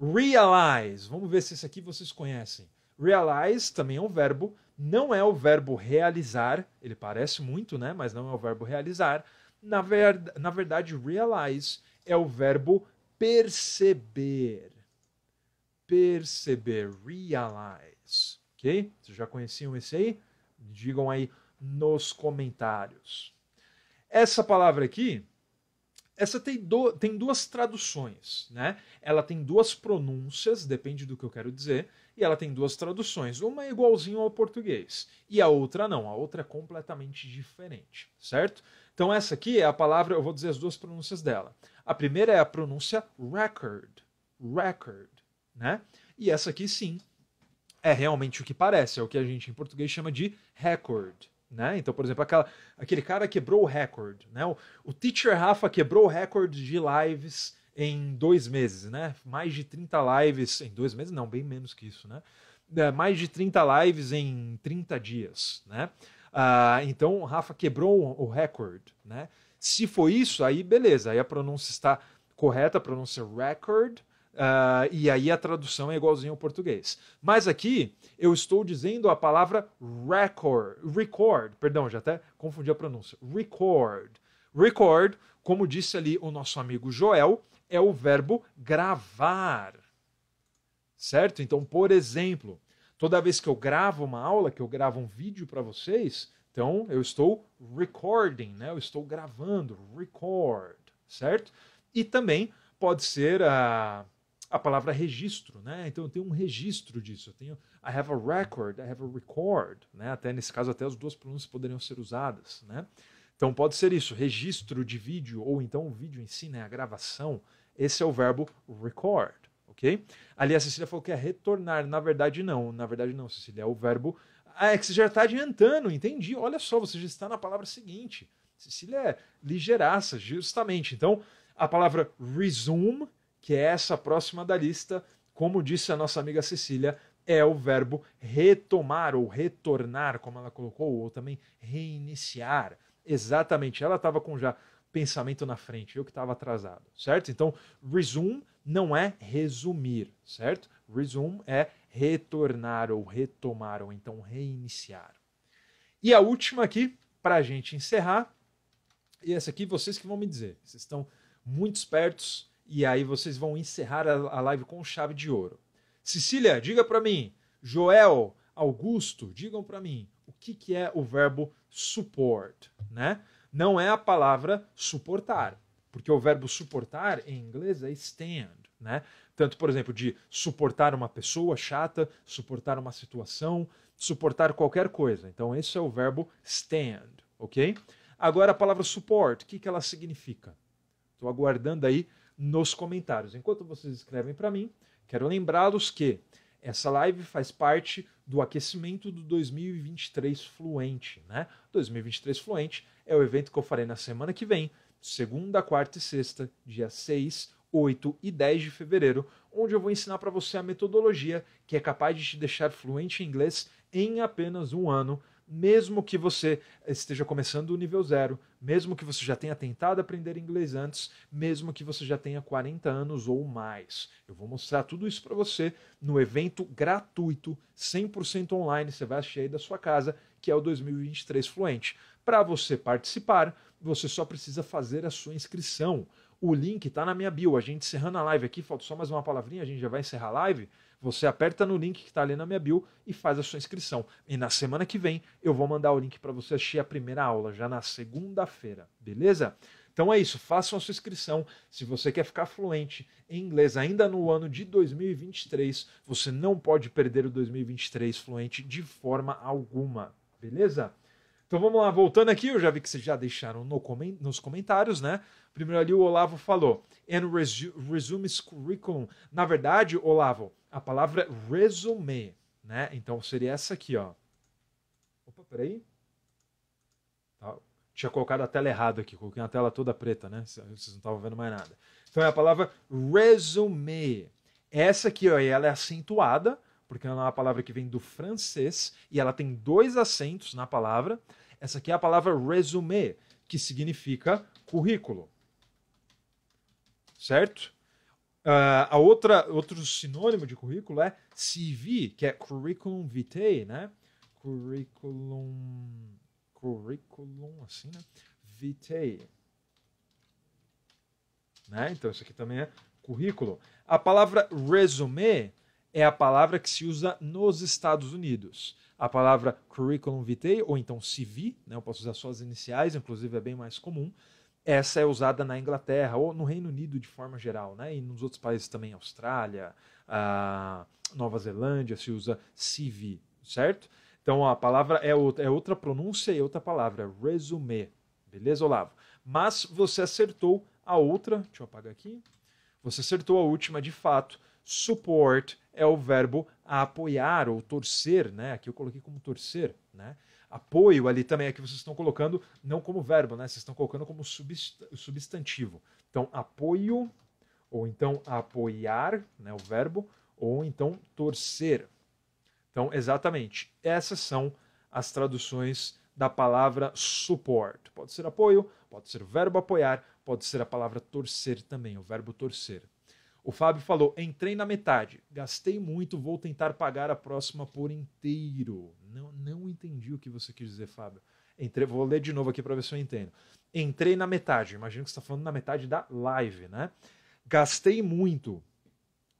Realize, vamos ver se esse aqui vocês conhecem. Realize também é um verbo, não é o verbo realizar, ele parece muito, né? Mas não é o verbo realizar. Na, ver, na verdade, realize é o verbo perceber. Perceber, realize. Ok? Vocês já conheciam esse aí? Digam aí nos comentários. Essa palavra aqui, essa tem, do, tem duas traduções, né? Ela tem duas pronúncias, depende do que eu quero dizer, e ela tem duas traduções. Uma é igualzinho ao português e a outra não, a outra é completamente diferente, certo? Então essa aqui é a palavra, eu vou dizer as duas pronúncias dela. A primeira é a pronúncia record, record, né? E essa aqui sim é realmente o que parece, é o que a gente em português chama de record, né? Então, por exemplo, aquela, aquele cara quebrou o recorde, né? O, o Teacher Rafa quebrou o recorde de lives em dois meses, né? Mais de 30 lives em dois meses, não, bem menos que isso, né? É, mais de 30 lives em 30 dias, né? Ah, então, o Rafa quebrou o recorde, né? Se for isso, aí beleza, aí a pronúncia está correta, a pronúncia é record, uh, e aí a tradução é igualzinho ao português. Mas aqui eu estou dizendo a palavra record, record, perdão, já até confundi a pronúncia, record. Record, como disse ali o nosso amigo Joel, é o verbo gravar. Certo? Então, por exemplo, toda vez que eu gravo uma aula, que eu gravo um vídeo para vocês, então eu estou recording, né? Eu estou gravando, record, certo? E também pode ser a, a palavra registro, né? Então eu tenho um registro disso, eu tenho I have a record, I have a record, né? Até nesse caso até as duas pronúncias poderiam ser usadas, né? Então pode ser isso, registro de vídeo ou então o vídeo em si, né, a gravação. Esse é o verbo record, ok? Ali a Cecília falou que é retornar, na verdade não, na verdade não, Cecília, é o verbo ah, é que você já está adiantando, entendi. Olha só, você já está na palavra seguinte. Cecília é ligeiraça, justamente. Então, a palavra resume, que é essa próxima da lista, como disse a nossa amiga Cecília, é o verbo retomar ou retornar, como ela colocou, ou também reiniciar. Exatamente, ela estava com já pensamento na frente, eu que estava atrasado, certo? Então, resume não é resumir, certo? Resume é retornar ou retomar, ou então reiniciar. E a última aqui, para a gente encerrar, e essa aqui vocês que vão me dizer, vocês estão muito espertos e aí vocês vão encerrar a live com chave de ouro. Cecília, diga para mim, Joel, Augusto, digam para mim, o que, que é o verbo support, né? Não é a palavra suportar, porque o verbo suportar em inglês é stand, né? Tanto, por exemplo, de suportar uma pessoa chata, suportar uma situação, suportar qualquer coisa. Então, esse é o verbo stand, ok? Agora, a palavra support, o que, que ela significa? Estou aguardando aí nos comentários. Enquanto vocês escrevem para mim, quero lembrá-los que essa live faz parte do aquecimento do 2023 Fluente, né? 2023 Fluente é o evento que eu farei na semana que vem, segunda, quarta e sexta, dia 6, 8 e 10 de fevereiro, onde eu vou ensinar para você a metodologia que é capaz de te deixar fluente em inglês em apenas um ano, mesmo que você esteja começando o nível zero, mesmo que você já tenha tentado aprender inglês antes, mesmo que você já tenha 40 anos ou mais. Eu vou mostrar tudo isso para você no evento gratuito, 100% online, você vai assistir aí da sua casa, que é o 2023 Fluente. Para você participar, você só precisa fazer a sua inscrição. O link está na minha bio. A gente encerrando a live aqui, falta só mais uma palavrinha, a gente já vai encerrar a live. Você aperta no link que está ali na minha bio e faz a sua inscrição. E na semana que vem eu vou mandar o link para você assistir a primeira aula, já na segunda-feira, beleza? Então é isso, façam a sua inscrição. Se você quer ficar fluente em inglês ainda no ano de 2023, você não pode perder o 2023 fluente de forma alguma, beleza? Então vamos lá, voltando aqui, eu já vi que vocês já deixaram no nos comentários, né? Primeiro ali o Olavo falou, and resu resumes curriculum. Na verdade, Olavo, a palavra resume, né? Então seria essa aqui, ó. Opa, peraí. Tá, tinha colocado a tela errada aqui, coloquei a tela toda preta, né? Vocês não estavam vendo mais nada. Então é a palavra resume. Essa aqui, ó, ela é acentuada, porque ela é uma palavra que vem do francês e ela tem dois acentos na palavra. Essa aqui é a palavra resumé, que significa currículo. Certo? Uh, a outra, outro sinônimo de currículo é CV, que é curriculum vitae, né? Curriculum, curriculum, assim, né? Vitae. Né? Então, isso aqui também é currículo. A palavra resume é a palavra que se usa nos Estados Unidos. A palavra curriculum vitae, ou então CV, né, eu posso usar só as iniciais, inclusive é bem mais comum, essa é usada na Inglaterra ou no Reino Unido de forma geral, né? E nos outros países também, Austrália, Nova Zelândia, se usa CV, certo? Então a palavra é outra, é outra pronúncia e outra palavra, resume, beleza, Olavo? Mas você acertou a outra, deixa eu apagar aqui, você acertou a última de fato, Support é o verbo apoiar ou torcer, né? Aqui eu coloquei como torcer, né? Apoio ali também é que vocês estão colocando não como verbo, né? Vocês estão colocando como substantivo. Então, apoio ou então apoiar, né, o verbo, ou então torcer. Então, exatamente, essas são as traduções da palavra support. Pode ser apoio, pode ser verbo apoiar, pode ser a palavra torcer também, o verbo torcer. O Fábio falou: entrei na metade, gastei muito, vou tentar pagar a próxima por inteiro. Não, não entendi o que você quis dizer, Fábio. Entrei, vou ler de novo aqui para ver se eu entendo. Entrei na metade, imagino que você está falando na metade da live, né? Gastei muito.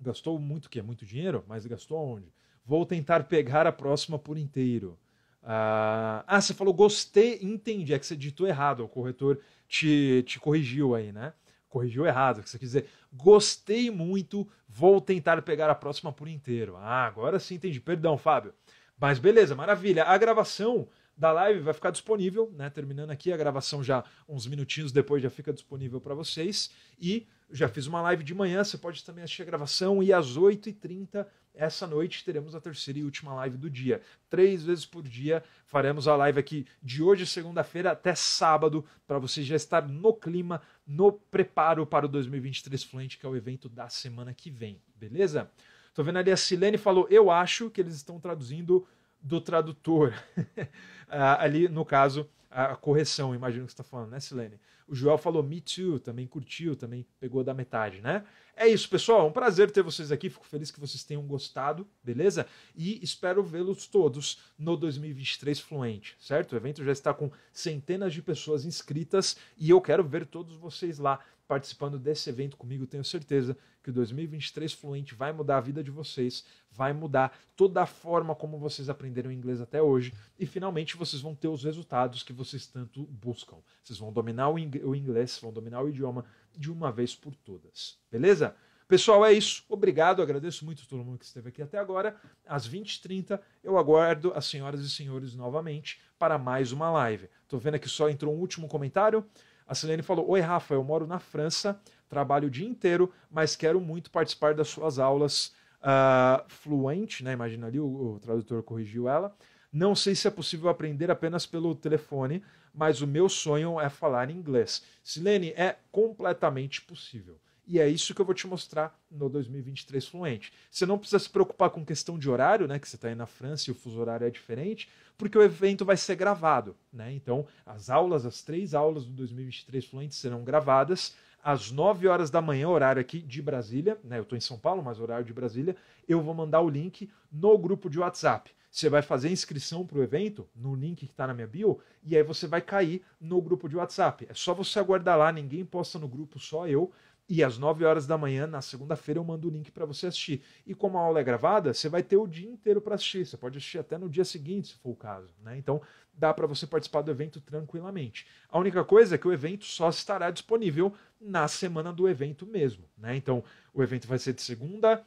Gastou muito, que é muito dinheiro, mas gastou onde? Vou tentar pegar a próxima por inteiro. Ah, ah, você falou gostei, entendi. É que você ditou errado, o corretor te, te corrigiu aí, né? Corrigiu errado, o que você quis dizer Gostei muito, vou tentar pegar a próxima por inteiro. Ah, agora sim entendi. Perdão, Fábio. Mas beleza, maravilha. A gravação da live vai ficar disponível, né? Terminando aqui a gravação já uns minutinhos depois já fica disponível para vocês. E já fiz uma live de manhã, você pode também assistir a gravação. E às 8h30 essa noite teremos a terceira e última live do dia. Três vezes por dia faremos a live aqui de hoje, segunda-feira, até sábado, para você já estar no clima no preparo para o 2023 Fluente, que é o evento da semana que vem, beleza? Tô vendo ali a Silene falou, eu acho que eles estão traduzindo do tradutor. Ah, ali, no caso, a correção, imagino que você está falando, né, Silene? O Joel falou Me Too, também curtiu, também pegou da metade, né? É isso, pessoal. Um prazer ter vocês aqui. Fico feliz que vocês tenham gostado, beleza? E espero vê-los todos no 2023 Fluente, certo? O evento já está com centenas de pessoas inscritas e eu quero ver todos vocês lá participando desse evento comigo. Tenho certeza que o 2023 Fluente vai mudar a vida de vocês, vai mudar toda a forma como vocês aprenderam inglês até hoje e finalmente vocês vão ter os resultados que vocês tanto buscam. Vocês vão dominar o inglês, vão dominar o idioma de uma vez por todas. Beleza? Pessoal, é isso. Obrigado. Agradeço muito todo mundo que esteve aqui até agora. Às 20h30, eu aguardo as senhoras e senhores novamente para mais uma live. Estou vendo aqui só entrou um último comentário. A Silene falou: Oi, Rafa, eu moro na França, trabalho o dia inteiro, mas quero muito participar das suas aulas uh, fluente, né? Imagina ali, o, o tradutor corrigiu ela. Não sei se é possível aprender apenas pelo telefone, mas o meu sonho é falar inglês. Silene, é completamente possível. E é isso que eu vou te mostrar no 2023 Fluente. Você não precisa se preocupar com questão de horário, né? Que você está aí na França e o fuso horário é diferente, porque o evento vai ser gravado, né? Então, as aulas, as três aulas do 2023 Fluente serão gravadas às 9 horas da manhã, horário aqui de Brasília, né? Eu estou em São Paulo, mas horário de Brasília. Eu vou mandar o link no grupo de WhatsApp. Você vai fazer inscrição para o evento no link que está na minha bio e aí você vai cair no grupo de WhatsApp. É só você aguardar lá, ninguém posta no grupo, só eu. E às 9 horas da manhã, na segunda-feira, eu mando o link para você assistir. E como a aula é gravada, você vai ter o dia inteiro para assistir. Você pode assistir até no dia seguinte, se for o caso. Né? Então, dá para você participar do evento tranquilamente. A única coisa é que o evento só estará disponível na semana do evento mesmo. Né? Então, o evento vai ser de segunda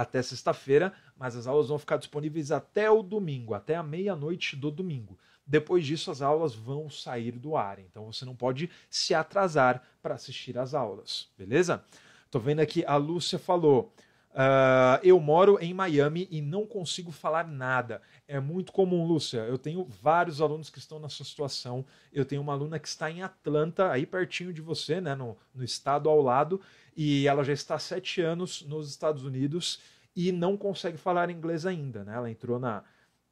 até sexta-feira, mas as aulas vão ficar disponíveis até o domingo, até a meia-noite do domingo. Depois disso, as aulas vão sair do ar, então você não pode se atrasar para assistir às aulas, beleza? Tô vendo aqui, a Lúcia falou: Uh, eu moro em Miami e não consigo falar nada. É muito comum, Lúcia. Eu tenho vários alunos que estão nessa situação. Eu tenho uma aluna que está em Atlanta, aí pertinho de você, né, no, no estado ao lado, e ela já está há sete anos nos Estados Unidos e não consegue falar inglês ainda. Né? Ela entrou na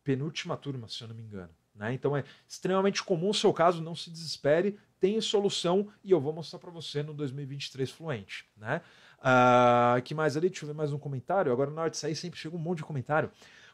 penúltima turma, se eu não me engano. Né? Então é extremamente comum o seu caso, não se desespere, tem solução e eu vou mostrar para você no 2023 fluente. Né? Uh, que mais ali? Deixa eu ver mais um comentário. Agora na hora de sair sempre chega um monte de comentário.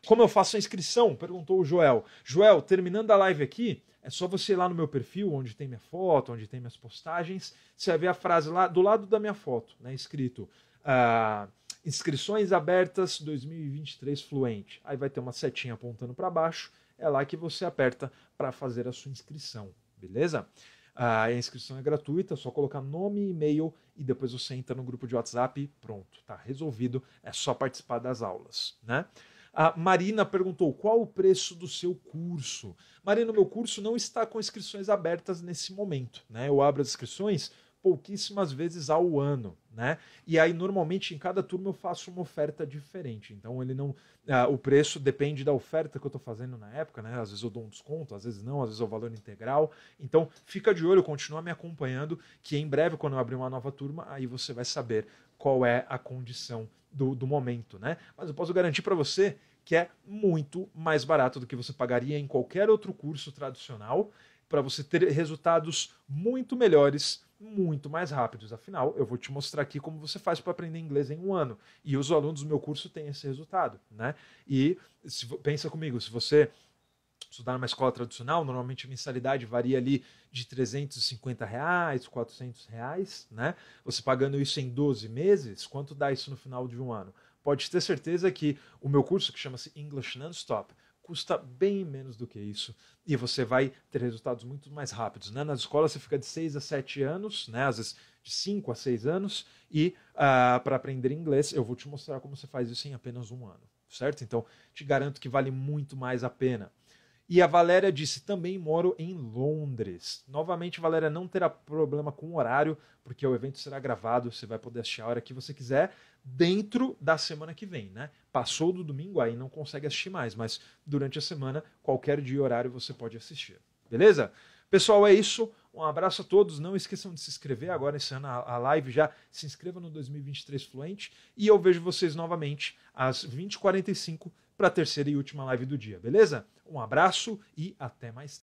Como eu faço a inscrição? Perguntou o Joel. Joel, terminando a live aqui, é só você ir lá no meu perfil, onde tem minha foto, onde tem minhas postagens. Você vai ver a frase lá do lado da minha foto, né? Escrito. Uh, inscrições abertas 2023 fluente. Aí vai ter uma setinha apontando para baixo. É lá que você aperta para fazer a sua inscrição, beleza? Ah, a inscrição é gratuita, é só colocar nome, e-mail e e depois você entra no grupo de WhatsApp, pronto, tá resolvido, é só participar das aulas, né? A Marina perguntou qual o preço do seu curso. Marina, meu curso não está com inscrições abertas nesse momento, né? Eu abro as inscrições pouquíssimas vezes ao ano. Né? E aí, normalmente, em cada turma eu faço uma oferta diferente. Então, ele não. Uh, o preço depende da oferta que eu estou fazendo na época, né? Às vezes eu dou um desconto, às vezes não, às vezes é o valor integral. Então, fica de olho, continua me acompanhando, que em breve, quando eu abrir uma nova turma, aí você vai saber qual é a condição do, do momento, né? Mas eu posso garantir para você que é muito mais barato do que você pagaria em qualquer outro curso tradicional, para você ter resultados muito melhores muito mais rápidos. Afinal, eu vou te mostrar aqui como você faz para aprender inglês em um ano. E os alunos do meu curso têm esse resultado, né? E se, pensa comigo, se você estudar numa escola tradicional, normalmente a mensalidade varia ali de 350 reais, 400 reais, né? Você pagando isso em 12 meses, quanto dá isso no final de um ano? Pode ter certeza que o meu curso, que chama-se English Non-Stop, custa bem menos do que isso. E você vai ter resultados muito mais rápidos. Né? Nas escolas você fica de 6 a 7 anos, né? às vezes de 5 a 6 anos, e uh, ah, para aprender inglês eu vou te mostrar como você faz isso em apenas um ano, certo? Então te garanto que vale muito mais a pena. E a Valéria disse: também moro em Londres. Novamente, Valéria não terá problema com o horário, porque o evento será gravado, você vai poder assistir a hora que você quiser dentro da semana que vem, né? Passou do domingo aí não consegue assistir mais, mas durante a semana, qualquer dia e horário você pode assistir. Beleza? Pessoal, é isso. Um abraço a todos. Não esqueçam de se inscrever agora ano a live já. Se inscreva no 2023 Fluente e eu vejo vocês novamente às 20h45 para a terceira e última live do dia, beleza? Um abraço e até mais.